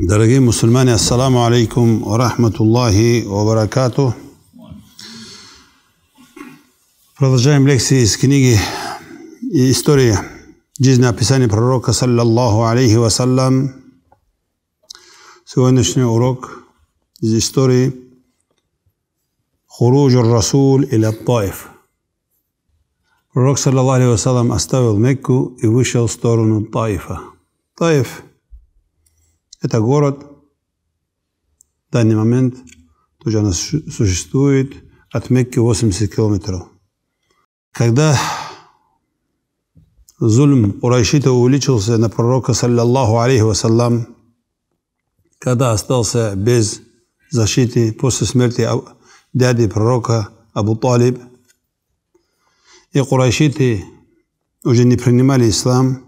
Дорогие мусульмане, ассаламу алейкум ва рахматуллахи ва Продолжаем лекции из книги и «История жизнеописания пророка, саллаллаху алейхи вассалям». Сегодняшний урок из истории «Хуруджур Расул или Таиф». Пророк, саллаллаху алейхи вассалям, оставил Мекку и вышел в сторону Таифа. Таиф – Это город. В данный момент тоже она существует от Мекки 80 километров. Когда зульм Урайшита увеличился на пророка, саллиллаху алейхи вассалам, когда остался без защиты после смерти дяди пророка Абу Талиб, и Курайшиты уже не принимали ислам –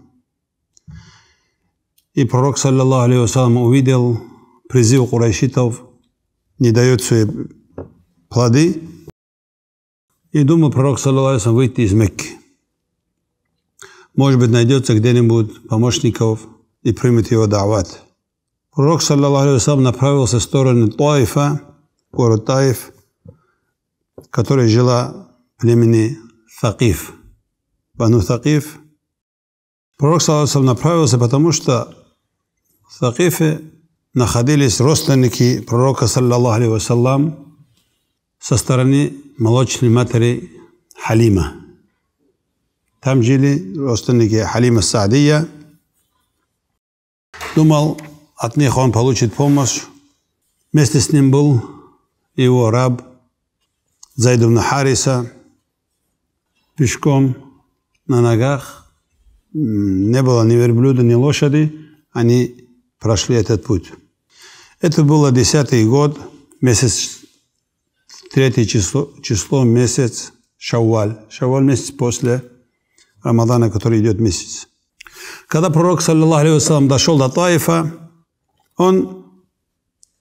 и пророк, саллиллаху алейхи увидел призыв курайшитов, не дает свои плоды. И думал пророк, саллиллаху алейхи вассалам, выйти из Мекки. Может быть, найдется где-нибудь помощников и примет его дават. Пророк, саллиллаху алейхи направился в сторону Таифа, город Таиф, в которой жила племени Сакиф. Бану Сакиф. Пророк, саллиллаху алейхи направился, потому что в Сакифе находились родственники пророка, саллаллаху алейхи вассалам, со стороны молочной матери Халима. Там жили родственники Халима Саадия. Думал, от них он получит помощь. Вместе с ним был его раб Зайдубна Хариса, пешком на ногах. Не было ни верблюда, ни лошади. Они прошли этот путь. Это было десятый год, месяц, третье число, число месяц Шаваль. Шаваль месяц после Рамадана, который идет месяц. Когда пророк, саллиллаху алейхи дошел до Таифа, он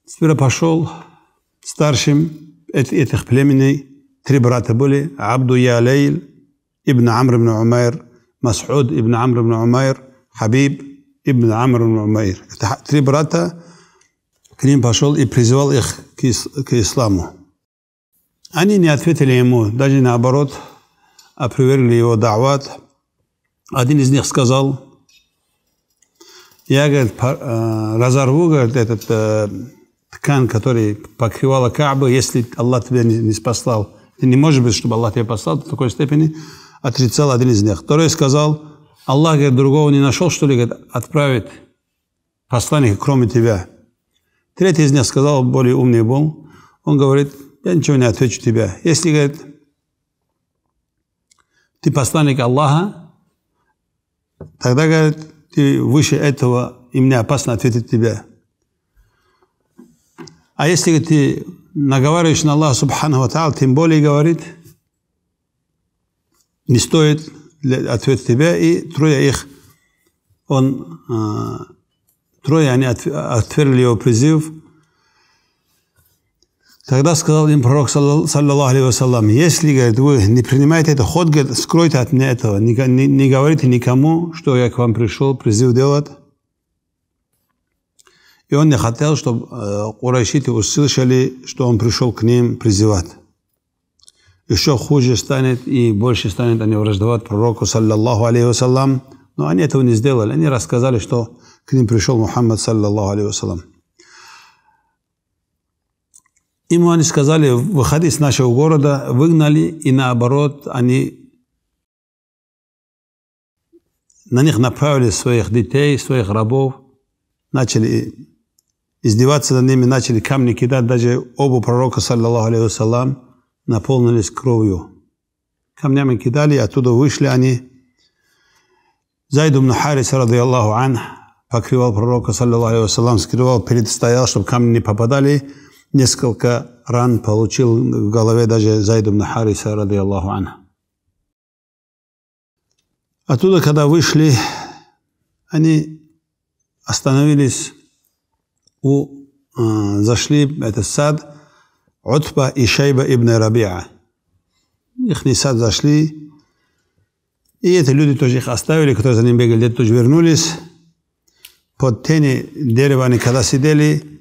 сперва пошел старшим этих племеней. Три брата были. Абду Ялейль, Ибн Амр ибн Умайр, Масуд ибн Амр ибн Умайр, Хабиб Ибн Амр Умайр. Это три брата, к ним пошел и призвал их к, ис к исламу. Они не ответили ему, даже наоборот, опровергли а его дават. Один из них сказал, я, говорит, э, разорву, говорит, этот э, ткань, который покрывала Каабу, если Аллах тебя не, не спасал. Не может быть, чтобы Аллах тебя послал до такой степени. Отрицал один из них. Второй сказал, Аллах, говорит, другого не нашел, что ли, говорит, отправит посланника, кроме тебя. Третий из них сказал, более умный был, он говорит, я ничего не отвечу тебе. Если, говорит, ты посланник Аллаха, тогда, говорит, ты выше этого, и мне опасно ответить тебе. А если ты наговариваешь на Аллаха, Субхану Ва тем более, говорит, не стоит для, ответ тебя и трое их. Он, э, трое они от, отвергли его призыв. Тогда сказал им пророк, саллаллаху алейхи вассалам, если, говорит, вы не принимаете этот ход, говорит, скройте от меня этого, не, не, не говорите никому, что я к вам пришел, призыв делать. И он не хотел, чтобы э, курайшиты услышали, что он пришел к ним призывать еще хуже станет и больше станет они враждовать пророку, саллаллаху алейхи вассалам. Но они этого не сделали. Они рассказали, что к ним пришел Мухаммад, саллаллаху алейхи вассалам. Ему они сказали, выходи из нашего города, выгнали, и наоборот, они на них направили своих детей, своих рабов, начали издеваться над ними, начали камни кидать, даже обу пророка, саллаллаху алейхи вассалам, наполнились кровью. Камнями кидали, и оттуда вышли они. Зайду на Харис, ради Аллаху ан, покрывал пророка, саллиллаху алейкум, скрывал, предстоял, чтобы камни не попадали. Несколько ран получил в голове даже Зайду на Хариса, ради Аллаху ан. Оттуда, когда вышли, они остановились у, э, зашли в этот сад – عتبة إشيبة ابن ربيعة Ихни сад зашли, и эти люди тоже их оставили, которые за ним бегали, дети тоже вернулись. Под тени дерева они когда сидели,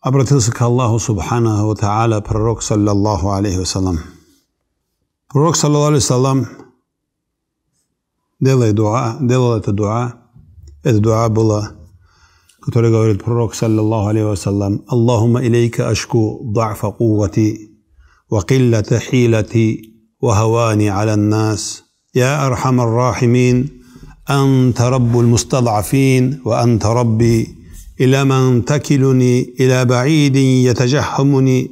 обратился к Аллаху Субхану Ва Та'аля пророк, саллаллаху алейхи вассалам. Пророк, саллаллаху алейхи вассалам, делает дуа, делал это дуа. Это дуа было którego je prorok sallallahu الله wasallam Allahumma ilayka ashku da'fa quwwati wa qillata hilati wa hawani 'ala an-nas ya arhamar rahimin anta rabbul mustad'afin إلى من تكلني إلى بعيد يتجهمني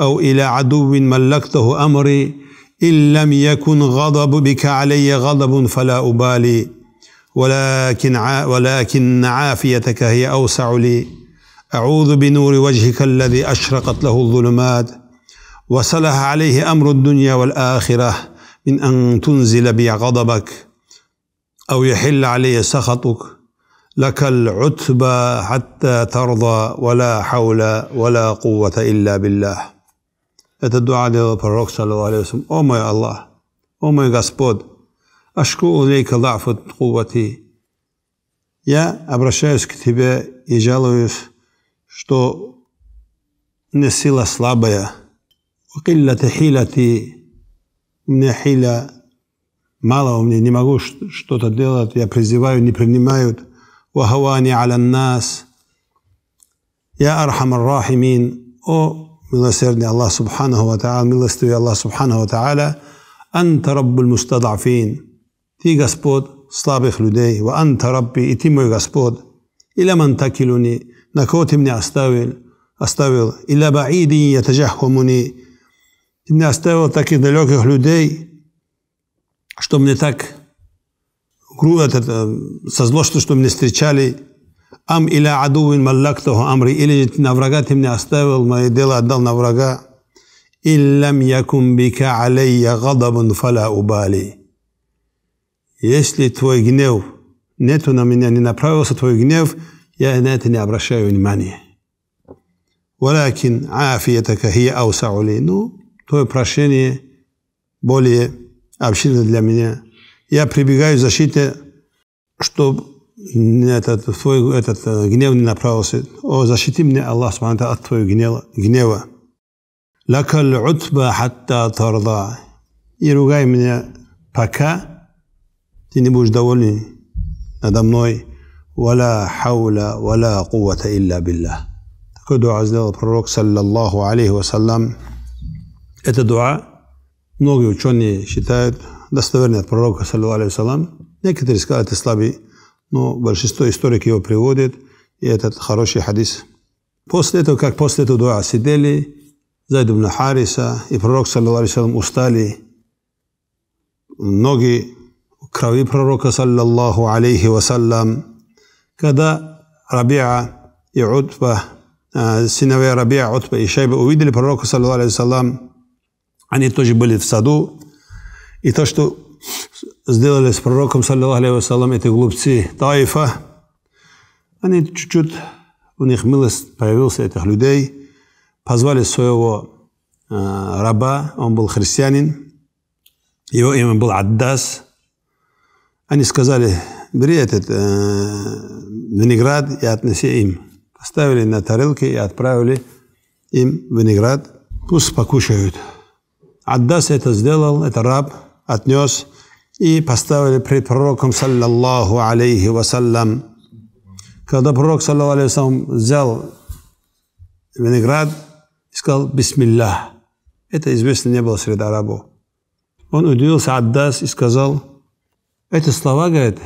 أو إلى عدو ملكته أمري إن لم يكن غضب بك علي غضب فلا أبالي ولكن ولكن عافيتك هي أوسع لي أعوذ بنور وجهك الذي أشرقت له الظلمات وصلح عليه أمر الدنيا والآخرة من أن تنزل بي غضبك أو يحل علي سخطك لك العتبى حتى ترضى ولا حول ولا قوة إلا بالله Это дуа صلى الله саллаху алейхи О мой Аллах, о мой Господь, أشكو إليك ضعف قوتي Я обращаюсь к тебе и жалуюсь, что мне сила слабая. وقلة حيلتي мне хиля мало у меня, не могу что-то делать, я призываю, не принимают. وهواني على الناس يا أرحم الراحمين أو милосердный Аллах Субханаху Ва Та'ала, милостивый Аллах Субханаху Ва Та'ала, أنت رب المستضعفين ти Господ, слабих людей, wa анта Рабби, и ти moj Господ, ila ман такилуни, на кого ти мне оставил, оставил, баиди я yatajahumuni, ти мне оставил таких далеких людей, что мне так это, со злостью, что мне встречали, ам или адуин маллактого амри, или на врага ты мне оставил, мои дела отдал на врага. Иллям якум бика алейя гадабун фала убали. Если твой гнев нету на меня, не направился твой гнев, я на это не обращаю внимания. Валакин афиятака хия аусаули. Ну, твое прощение более обширно для меня. Я прибегаю к защите, чтобы этот, твой этот э, гнев не направился. О, защити мне Аллах Субхану от твоего гнева. гнева. Лакаль утба хатта тарда. И ругай меня, пока ты не будешь довольный надо мной. Валя хауля, валя кувата илля билля. Такой дуа сделал пророк, саллаллаху алейхи вассалям. Это дуа многие ученые считают достоверной от пророка, саллаллаху алейхи вассалям. Некоторые сказали, это слабый, но большинство историк его приводит, и этот хороший хадис. После этого, как после этого дуа сидели, Зайд ибн Хариса и пророк, саллаллаху алейхи вассалям, устали. Многие kravi proroka sallallahu alaihi wasallam kada Rabija i Utba, sinove Rabija, Utba i Šejba uvidjeli proroka sallallahu alaihi wasallam, они тоже были в саду, и то, что сделали с пророком, саллиллаху алейхи вассалам, эти глупцы Таифа, они чуть-чуть, у них милость появился этих людей, позвали своего э, раба, он был христианин, его имя был Аддас, Они сказали, бери этот э, винеград и отнеси им. Поставили на тарелки и отправили им винеград. Пусть покушают. Аддас это сделал, это раб, отнес и поставили пред пророком, саллаллаху алейхи вассалям. Когда пророк, саллаллаху алейхи вассалям, взял виноград и сказал «Бисмиллах». Это известно не было среди арабов. Он удивился Аддас и сказал – эти слова, говорят.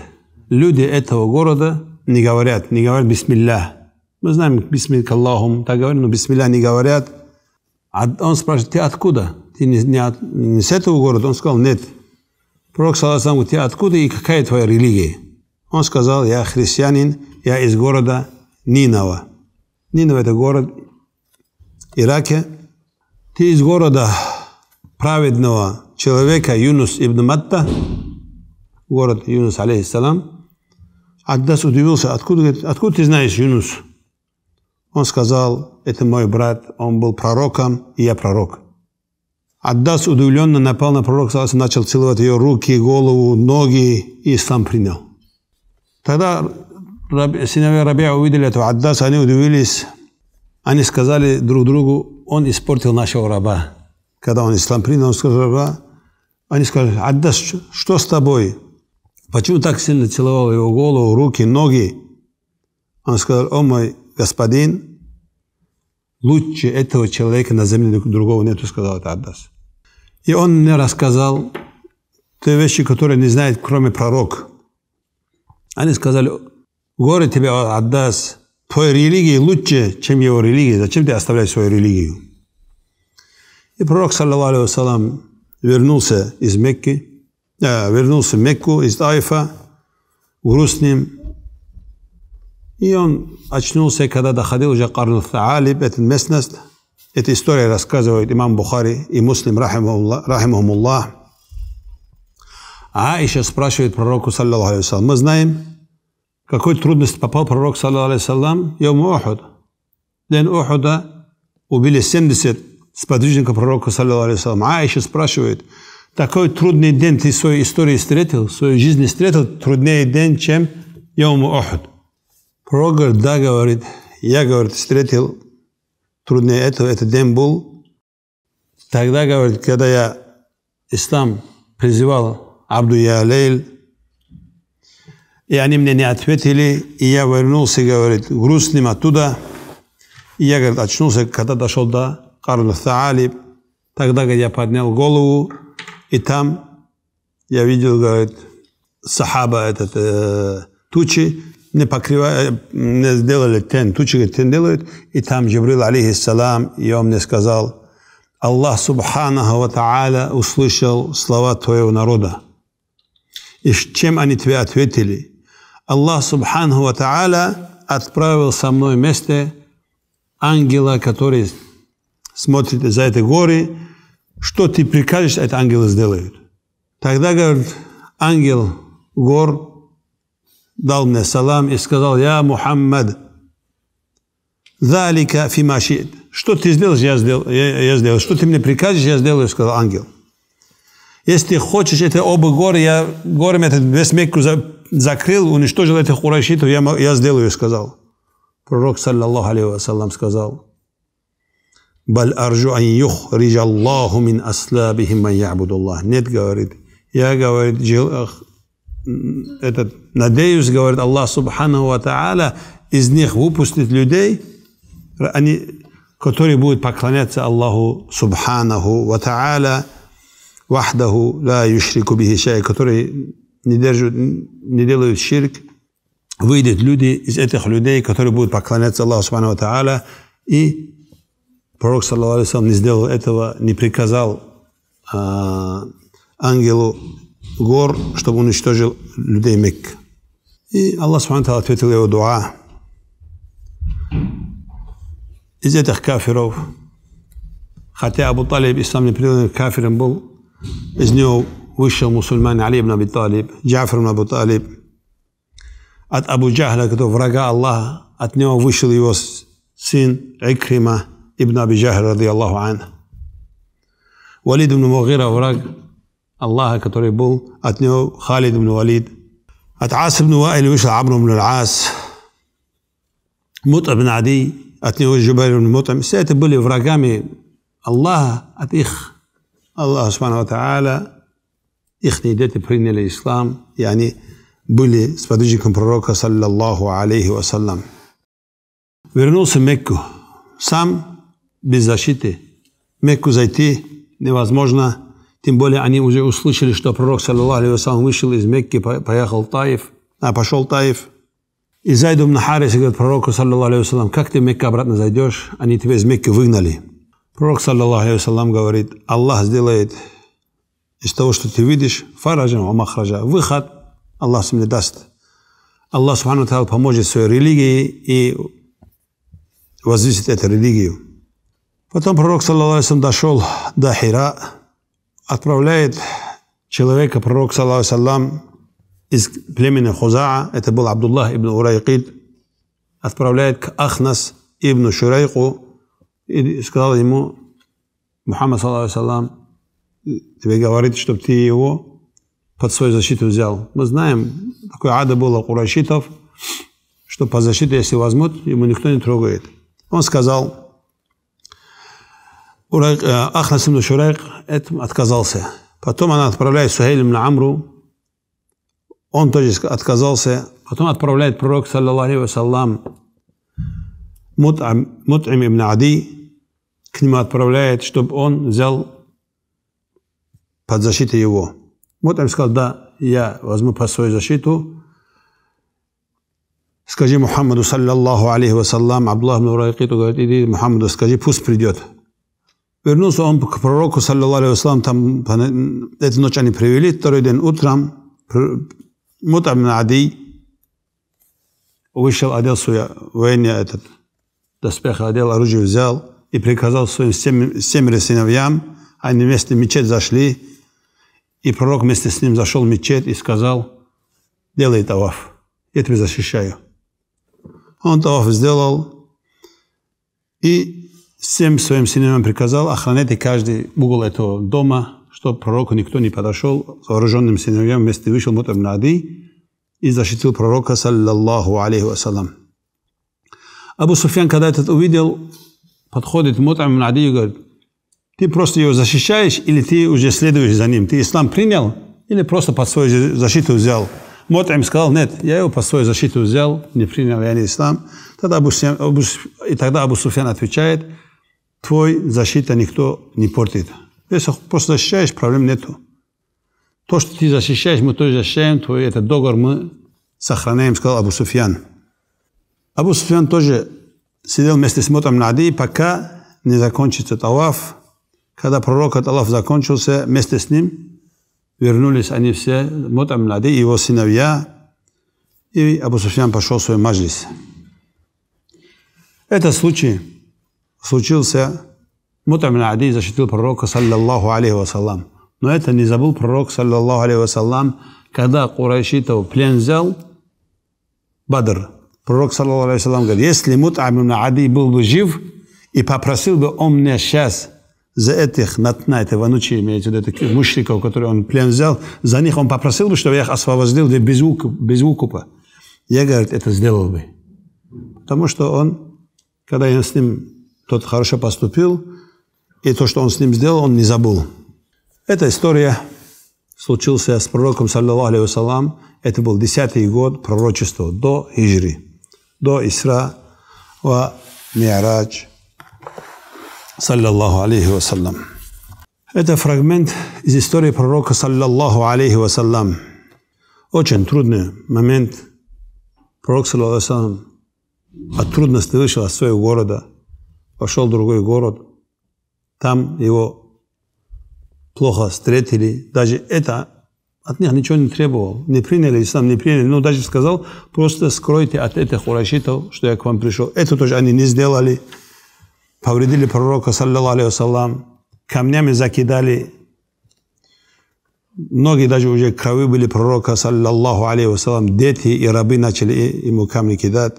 люди этого города не говорят, не говорят «бисмилля». Мы знаем «бисмилля Аллахум», так говорим, но «бисмилля» не говорят. А он спрашивает, ты откуда? Ты не, не, от, не с этого города? Он сказал, нет. Пророк, саллаху говорит, ты откуда и какая твоя религия? Он сказал, я христианин, я из города Нинова. Нинова – это город Ираке. Ты из города праведного человека Юнус ибн Матта – город Юнус, алейхиссалам, Аддас удивился, откуда, говорит, откуда ты знаешь Юнус? Он сказал, это мой брат, он был пророком, и я пророк. Аддас удивленно напал на пророка, начал целовать ее руки, голову, ноги, и ислам принял. Тогда сыновья Рабиа увидели этого Аддаса, они удивились. Они сказали друг другу, он испортил нашего раба. Когда он ислам принял, он сказал, раба, они сказали, Аддас, что с тобой? Почему так сильно целовал его голову, руки, ноги? Он сказал, о мой господин, лучше этого человека на земле другого нету, сказал это Аддас. И он мне рассказал те вещи, которые не знает, кроме пророк. Они сказали, горе тебе, Аддас, твоя религия лучше, чем его религия. Зачем ты оставляешь свою религию? И пророк, саллиллаху алейхи вернулся из Мекки, Э, вернулся в Мекку из Айфа, грустным. И он очнулся, когда доходил уже Карну Таалиб, эту местность. Эта история рассказывает имам Бухари и муслим, рахимахумуллах. А еще спрашивает пророку, саллиллаху алейhi мы знаем, какой трудность попал пророк, саллиллаху алейhi саллам, Йому охуд. День охуда убили 70 сподвижников пророка, саллиллаху алейhi А еще спрашивает, такой трудный день ты в своей истории встретил, в своей жизни встретил, труднее день, чем Йому Охуд. Пророк говорит, да, говорит, я, говорит, встретил труднее этого, этот день был. Тогда, говорит, когда я ислам призывал Абду Ялейль, и они мне не ответили, и я вернулся, говорит, грустным оттуда. И я, говорит, очнулся, когда дошел до Карл Таалиб. Тогда, когда я поднял голову, и там я видел, говорит, сахаба этот э, тучи не покрывая, не сделали тен. Тучи говорит, тен делают. И там Джабрил, алейхиссалам, и он мне сказал, Аллах Субханаха Ва Та'аля услышал слова твоего народа. И чем они тебе ответили? Аллах Субханаха Ва Та'аля отправил со мной вместе ангела, который смотрит за этой горы, что ты прикажешь, это ангелы сделают. Тогда, говорит, ангел гор дал мне салам и сказал, «Я Мухаммад, залика фима Что ты сделаешь, я сделаю, я, я сделаю. Что ты мне прикажешь, я сделаю, сказал ангел. Если ты хочешь это оба горы, я горы, этот весь Мекку за, закрыл, уничтожил этих хурашитов, я, я сделаю, сказал. Пророк, саллаллаху алейхи вассалам, сказал, بل أرجو أن يخرج الله من أسلابهم من يعبد الله нет говорит я говорит жил, этот, надеюсь говорит Аллах سبحانه Ва Та'аля из них выпустит людей они которые будут поклоняться Аллаху سبحانه Ва Та'аля вахдаху ла юшрику бихи шай, которые не, держат, не делают ширк, выйдет люди из этих людей, которые будут поклоняться Аллаху Субхану Тааля и Пророк, саллаху алейхи не сделал этого, не приказал а, ангелу гор, чтобы уничтожил людей Мекки. И Аллах Субхану ответил его дуа. Из этих кафиров, хотя Абу Талиб, ислам не признанный кафиром был, из него вышел мусульманин Али ибн Аби Талиб, Джафир ибн Абу Талиб. От Абу Джахля, который врага Аллаха, от него вышел его сын Икрима – ابن أبي جهل رضي الله عنه وليد بن مغيرة ورق الله كتريبو أتنو خالد بن وليد أتعاس بن وائل وش عمر بن العاس مطعم بن عدي أتنو جبير بن مطعم سيت بولي فراقامي الله أتيخ الله سبحانه وتعالى اختي ديتي بريني الإسلام يعني بولي سبديجيكم بروكا صلى الله عليه وسلم ورنوس مكة سام без защиты. Мекку зайти невозможно. Тем более они уже услышали, что пророк, саллиллаху алейхи вышел из Мекки, поехал Таев, а пошел Таев. И зайду на Харис И говорит пророку, саллиллаху алейхи как ты в Мекку обратно зайдешь? Они тебя из Мекки выгнали. Пророк, саллиллаху алейхи вассалам, говорит, Аллах сделает из того, что ты видишь, фаражем, амахража, выход Аллах мне даст. Аллах, субхану поможет своей религии и возвысит эту религию. Потом пророк, саллаху дошел до Хира, отправляет человека, пророк, саллаху из племени Хузаа, это был Абдуллах ибн Урайкид, отправляет к Ахнас ибн Шурайку и сказал ему, Мухаммад, саллаху тебе говорит, чтобы ты его под свою защиту взял. Мы знаем, такой ада было у курайшитов, что под защиту, если возьмут, ему никто не трогает. Он сказал, Урайк, э, Ахнас ибн Шурайк этим отказался. Потом она отправляет Сухейль ибн Амру, он тоже отказался. Потом отправляет пророк, саллаллаху алейхи вассалам, Мут'ам, Мут'им ибн Ади, к нему отправляет, чтобы он взял под защиту его. Мут'им сказал, да, я возьму под свою защиту. Скажи Мухаммаду, саллаллаху алейхи вассалам, Абдуллах ибн говорит, иди Мухаммаду, скажи, пусть придет. Вернулся он к пророку, саллиллаху алейхи там эту ночь они привели, второй день утром Мутабн Ади вышел, одел свое воение, этот доспех одел, оружие взял и приказал своим семере сыновьям, они вместе в мечеть зашли, и пророк вместе с ним зашел в мечеть и сказал, делай таваф, я тебя защищаю. Он таваф сделал, и всем своим сыновьям приказал, охраняйте каждый угол этого дома, чтобы пророку никто не подошел, вооруженным сыновьям вместе вышел Мутр Нади и защитил пророка, саллаллаху алейхи вассалам. Абу Суфьян, когда этот увидел, подходит Мутр Нади и говорит, ты просто его защищаешь или ты уже следуешь за ним? Ты ислам принял или просто под свою защиту взял? Мотам сказал, нет, я его под свою защиту взял, не принял я не ислам. Тогда Абу и тогда Абу Суфьян отвечает – твой защита никто не портит. Если просто защищаешь, проблем нету. То, что ты защищаешь, мы тоже защищаем, твой этот договор мы сохраняем, сказал Абу Суфьян. Абу Суфьян тоже сидел вместе с Мотом Нади, пока не закончится Таваф. Когда пророк от закончился, вместе с ним вернулись они все, Мотам Нади и его сыновья. И Абу Суфьян пошел в свой маджлис. Этот случай случился Мутамин Ади защитил пророка, саллиллаху алейхи вассалам. Но это не забыл пророк, саллиллаху алейхи вассалам, когда Курайшитов плен взял Бадр. Пророк, саллиллаху алейхи вассалам, говорит, если Мутамин Ади был бы жив и попросил бы он мне сейчас за этих натна, это ванучи, имеется в виду, этих мужчиков, которые он плен взял, за них он попросил бы, чтобы я их освободил без, без укупа Я, говорит, это сделал бы. Потому что он, когда я с ним тот хорошо поступил, и то, что он с ним сделал, он не забыл. Эта история случилась с пророком, саллиллаху алейхи вассалам. Это был десятый год пророчества до Ижри, до Исра ва Миарадж, саллиллаху алейхи вассалам. Это фрагмент из истории пророка, саллиллаху алейхи вассалам. Очень трудный момент. Пророк, саллиллаху алейхи вассалам, от трудности вышел от своего города, пошел в другой город – там его плохо встретили. Даже это от них ничего не требовал. Не приняли сам не приняли. Но ну, даже сказал, просто скройте от этих урашитов, что я к вам пришел. Это тоже они не сделали. Повредили пророка, саллиллаху алейхи Камнями закидали. ноги, даже уже крови были пророка, саллиллаху алейхи Дети и рабы начали ему камни кидать.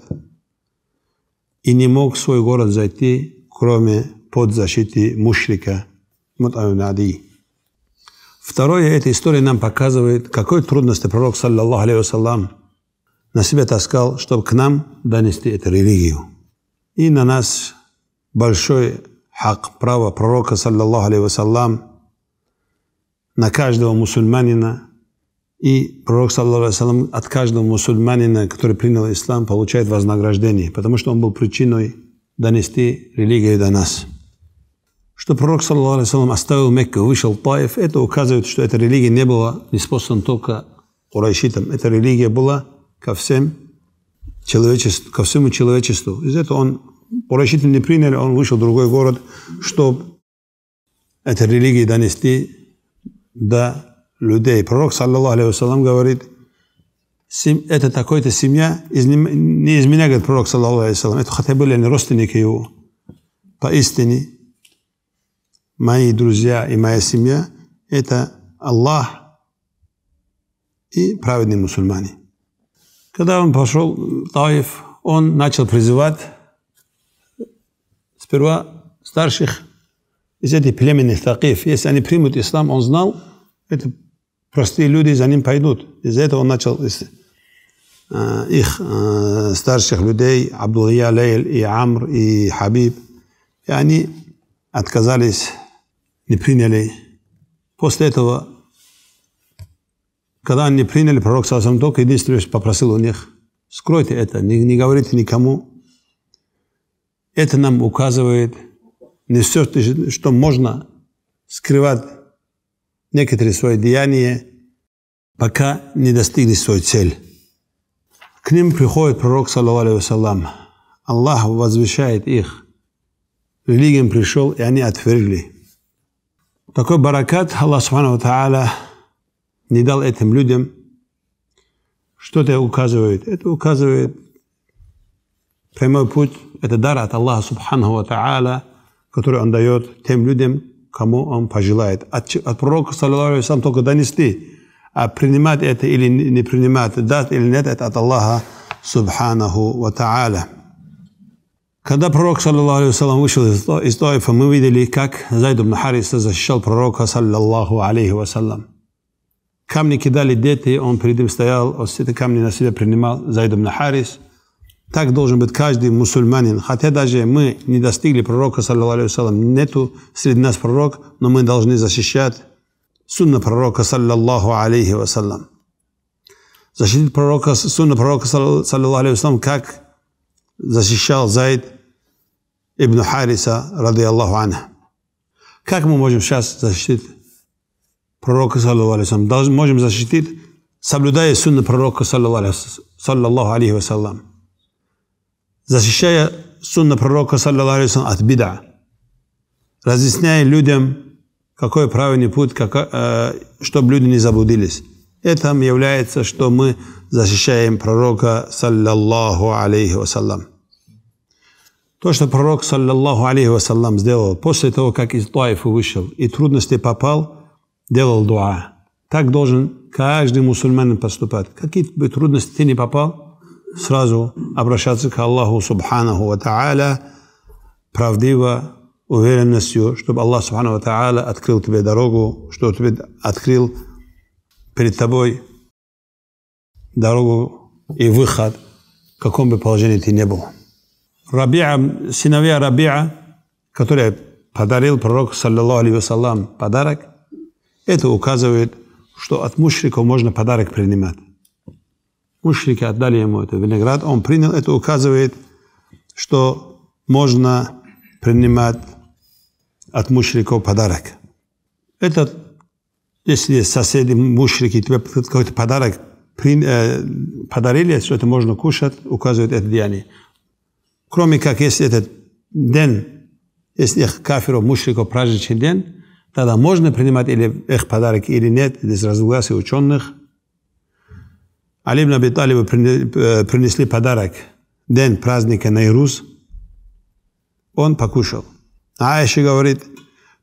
И не мог в свой город зайти, кроме под защитой мушрика мутаюнади. Второе, эта история нам показывает, какой трудности пророк, саллаллаху алейхи на себя таскал, чтобы к нам донести эту религию. И на нас большой хак, право пророка, саллаллаху алейхи на каждого мусульманина. И пророк, саллаллаху алейхи от каждого мусульманина, который принял ислам, получает вознаграждение, потому что он был причиной донести религию до нас. Что пророк, саллаху оставил Мекку, вышел в Таев, это указывает, что эта религия не была неспособна только урайшитам. Эта религия была ко всем человечеству, ко всему человечеству. Из этого он урайшиты не принял, он вышел в другой город, чтобы этой религии донести до людей. Пророк, саллаху алейхи говорит, это такой-то семья, из, не из меня, говорит пророк, саллаху алейхи это хотя были они родственники его, поистине, мои друзья и моя семья – это Аллах и праведные мусульмане. Когда он пошел в Таиф, он начал призывать сперва старших из этих племенных такиф. Если они примут ислам, он знал, это простые люди за ним пойдут. Из-за этого он начал а, их а, старших людей, Абдулия Лейл и Амр и Хабиб. И они отказались не приняли. После этого, когда они приняли, пророк Сасам только единственное, что попросил у них, скройте это, не, не говорите никому. Это нам указывает не все, что можно скрывать некоторые свои деяния, пока не достигли свою цель. К ним приходит пророк, саллаху вассалам. Аллах возвещает их. Религиям пришел, и они отвергли. Такой баракат Аллах Субхану Тааля не дал этим людям. Что это указывает? Это указывает прямой путь. Это дар от Аллаха Субхану Тааля, который Он дает тем людям, кому Он пожелает. От, от пророка, саллиллаху только донести. А принимать это или не принимать, дать или нет, это от Аллаха Субханаху Ва Тааля. Когда пророк, саллаллаху алейхи вышел из Тоифа, мы видели, как Зайд ибн Хариса защищал пророка, саллаллаху алейхи вассалам. Камни кидали дети, он перед ним стоял, он все эти камни на себя принимал, Зайд ибн Харис. Так должен быть каждый мусульманин. Хотя даже мы не достигли пророка, саллаллаху алейхи нету среди нас пророк, но мы должны защищать сунна пророка, саллаллаху алейхи вассалам. Защитить пророка, сунна пророка, саллаллаху алейхи как защищал Зайд ибн Хариса, ради Аллаху анха. Как мы можем сейчас защитить пророка, саллаху алейхи Должны, можем защитить, соблюдая сунны пророка, саллаху алейхи вассалам. Защищая сунна пророка, саллаху алейхи от бида. Разъясняя людям, какой правильный путь, как, э, чтобы люди не заблудились. Это является, что мы защищаем пророка, саллаху алейхи вассалам. То, что пророк, саллиллаху алейхи вассалам, сделал после того, как из Туаифа вышел и трудности попал, делал дуа. Так должен каждый мусульманин поступать. Какие бы трудности ты не попал, сразу обращаться к Аллаху Субханаху Ва Та'аля правдиво, уверенностью, чтобы Аллах Субхану Ва Та'аля открыл тебе дорогу, что тебе открыл перед тобой дорогу и выход, в каком бы положении ты ни был. Рабиа, сыновья Рабиа, которые подарил пророк, саллиллаху алейхи вассалам, подарок, это указывает, что от мушриков можно подарок принимать. Мушрики отдали ему этот виноград, он принял, это указывает, что можно принимать от мушриков подарок. Это, если соседи мушрики тебе какой-то подарок э, подарили, что это можно кушать, указывает это деяние кроме как если этот день, если их кафиров, мушриков, праздничный день, тогда можно принимать или их подарок или нет, здесь разгласия ученых. Алибн Аби Талибу принесли подарок, день праздника Найруз, он покушал. А Айша говорит,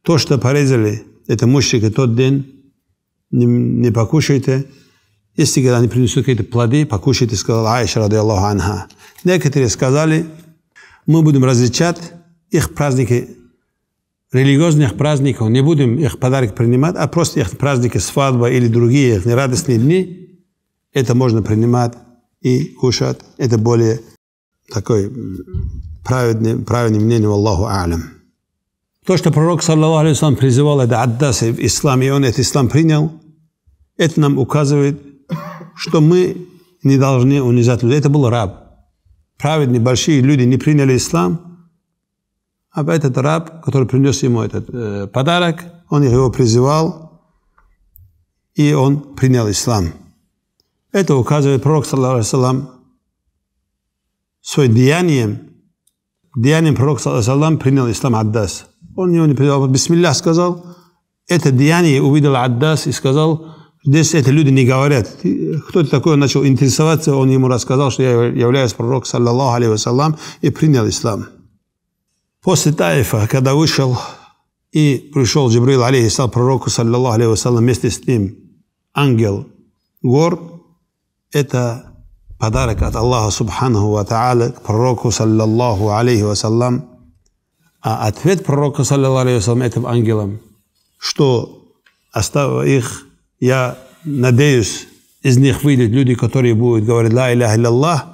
то, что порезали, это мужчики тот день, не, не покушайте. Если когда они принесут какие-то плоды, покушайте, сказал Айша, ради Аллаха анха. Некоторые сказали, мы будем различать их праздники, религиозных праздников, не будем их подарок принимать, а просто их праздники, свадьба или другие их радостные дни, это можно принимать и кушать. Это более такой праведное, праведное мнение Аллаху Алям. То, что пророк, саллаху алейхи призывал, это отдаться в ислам, и он этот ислам принял, это нам указывает, что мы не должны унизать. людей. Это был раб праведные, большие люди не приняли ислам, а этот раб, который принес ему этот э, подарок, он его призывал, и он принял ислам. Это указывает пророк, саллаху своим деянием, деянием пророк, саллаху принял ислам Аддас. Он его не принял, бисмиллях сказал, это деяние увидел Аддас и сказал, Здесь эти люди не говорят. Кто-то такой начал интересоваться, он ему рассказал, что я являюсь пророком, саллаллаху алейхи вассалам, и принял ислам. После Таифа, когда вышел и пришел Джибрил, стал пророку, саллаллаху алейхи вассалам, вместе с ним ангел гор, это подарок от Аллаха Субхану Ва Та'аля к пророку, саллаллаху алейхи вассалам. А ответ пророка, саллаллаху алейхи вассалам, этим ангелам, что оставил их я надеюсь, из них выйдут люди, которые будут говорить «Ла иляха илляллах»,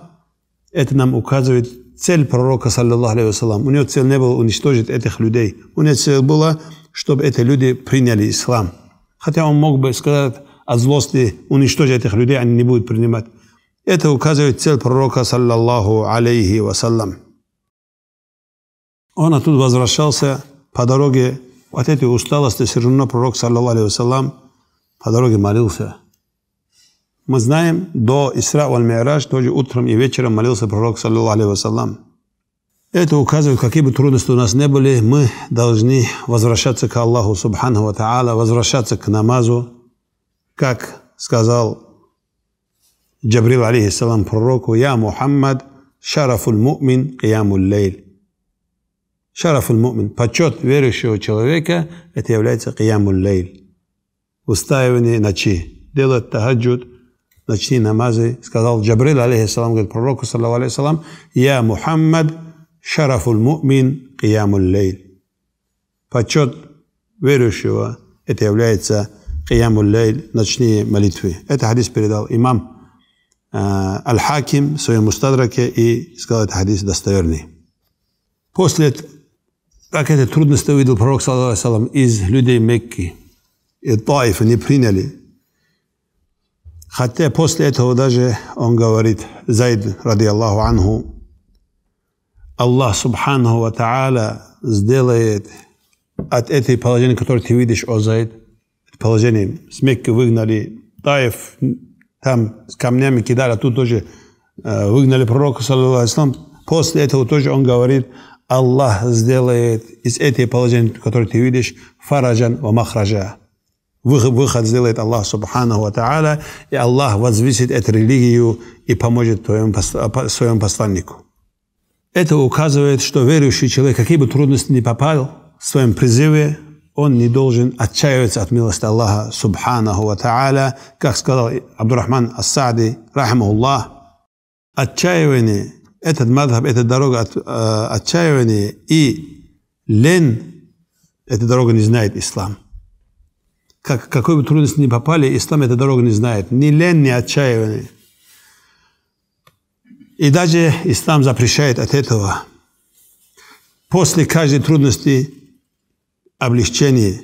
это нам указывает цель пророка, саллиллаху алейхи вассалам. У него цель не была уничтожить этих людей. У него цель была, чтобы эти люди приняли ислам. Хотя он мог бы сказать от злости уничтожить этих людей, они не будут принимать. Это указывает цель пророка, саллиллаху алейхи вассалам. Он оттуда возвращался по дороге. От этой усталости все равно пророк, саллиллаху алейхи вассалам, по дороге молился. Мы знаем, до Исра аль-Мираж тоже утром и вечером молился пророк, саллиллаху алейхи вассалам. Это указывает, какие бы трудности у нас не были, мы должны возвращаться к Аллаху, субхану ва та'аля, возвращаться к намазу, как сказал Джабрил, алейхиссалам, пророку, «Я Мухаммад, шарафуль му'мин, киямуль лейль». Шарафуль му'мин, почет верующего человека, это является киямуль лейль. устаивание ночи, делает тахаджуд, ночные намазы. Сказал Джабрил, алейхиссалам, говорит пророку, саллаху алейхиссалам, «Я Мухаммад, шарафул мумин, киямуль лейл». Почет верующего – это является киямуль лейл, ночные молитвы. Это хадис передал имам Аль-Хаким в своем мустадраке и сказал, это хадис достоверный. После как эти трудности увидел пророк, саллаху алейхиссалам, из людей Мекки – и Таифа не приняли. Хотя после этого даже он говорит, Зайд, ради Аллаху Анху, Аллах Субхану Ва Та'аля сделает от этой положения, которое ты видишь, о Зайд, положение, с Мекки выгнали, Таев там с камнями кидали, а тут тоже выгнали пророка, саллиллаху После этого тоже он говорит, Аллах сделает из этой положения, которое ты видишь, фараджан ва махраджа выход сделает Аллах Субхану Ва и Аллах возвысит эту религию и поможет своему посланнику. Это указывает, что верующий человек, какие бы трудности ни попал в своем призыве, он не должен отчаиваться от милости Аллаха Субхану Ва как сказал Абдурахман Ас-Сади, рахмауллах, отчаяние, этот мадхаб, эта дорога от э, отчаяния и лен, эта дорога не знает ислам как, какой бы трудности ни попали, ислам эта дорога не знает. Ни лень, ни отчаяние. И даже ислам запрещает от этого. После каждой трудности облегчение.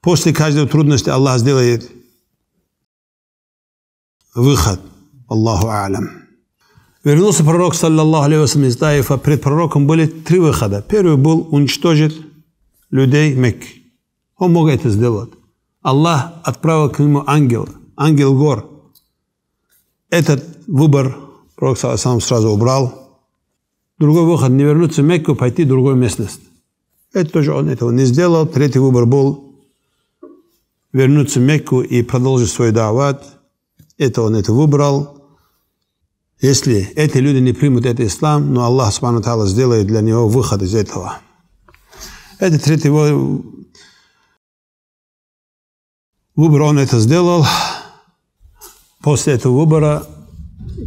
После каждой трудности Аллах сделает выход. Аллаху Алям. Вернулся пророк, саллаллаху алейхи вассалям, из Даифа. Пред пророком были три выхода. Первый был уничтожить людей Мекки. Он мог это сделать. Аллах отправил к нему ангела, ангел гор. Этот выбор Пророк сам сразу убрал. Другой выход – не вернуться в Мекку, пойти в другую местность. Это тоже он этого не сделал. Третий выбор был вернуться в Мекку и продолжить свой дават. Это он это выбрал. Если эти люди не примут этот ислам, но Аллах Субхану сделает для него выход из этого. Это третий Выбор он это сделал. После этого выбора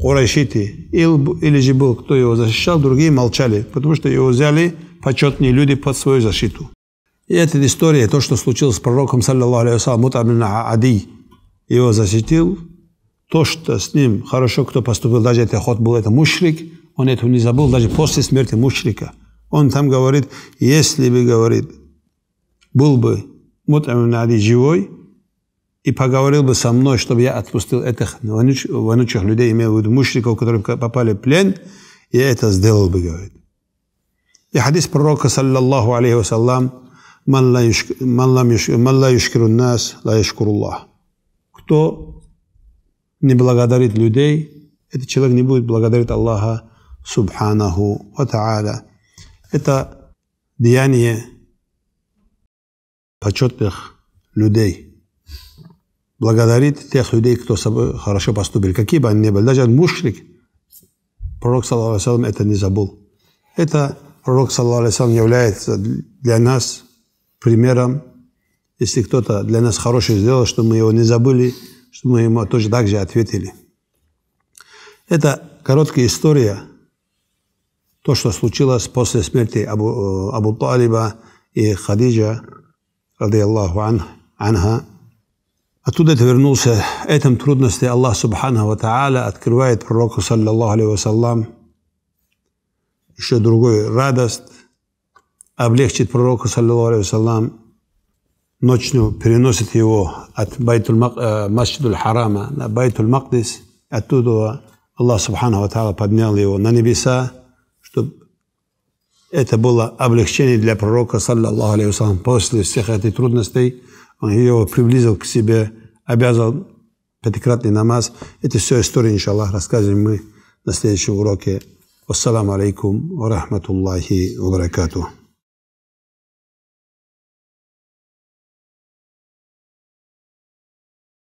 Курайшиты или же был, кто его защищал, другие молчали, потому что его взяли почетные люди под свою защиту. И эта история, то, что случилось с пророком, саллиллаху алейхи Мутабин Ади, его защитил, то, что с ним хорошо кто поступил, даже это ход был, это мушрик, он этого не забыл даже после смерти мушрика. Он там говорит, если бы, говорит, был бы Мутабин Ади живой, и поговорил бы со мной, чтобы я отпустил этих вонючих, вонючих людей, имею в виду мушриков, которые попали в плен, я это сделал бы, говорит. И хадис пророка, саллаллаху алейхи вассалам, «Ман ла юшкиру нас, ла юшкуруллах». Кто не благодарит людей, этот человек не будет благодарить Аллаха, субханаху ва та'аля. Это деяние почетных людей – Благодарит тех людей, кто с собой хорошо поступили, какие бы они ни были, даже мушрик. Пророк, саллаху это не забыл. Это пророк, саллаху является для нас примером, если кто-то для нас хорошее сделал, что мы его не забыли, что мы ему тоже так же ответили. Это короткая история, то, что случилось после смерти Абу, э, Абу Талиба и Хадиджа, ради Аллаху анха, Оттуда вернулся, Этом трудности Аллах Субхану Ва Та'аля открывает пророку, саллиллаху алейхи вассалам, еще другой радость, облегчит пророку, саллиллаху алейхи вассалам, ночью переносит его от Байтуль э, Масджидуль Харама на Байтуль Магдис. Оттуда Аллах Субхану Ва Та'аля поднял его на небеса, чтобы это было облегчение для пророка, саллиллаху алейхи вассалам, после всех этих трудностей – он ее приблизил к себе, обязал пятикратный намаз. Это все история, иншаллах, рассказываем мы на следующем уроке. Ассаламу алейкум ва рахматуллахи ва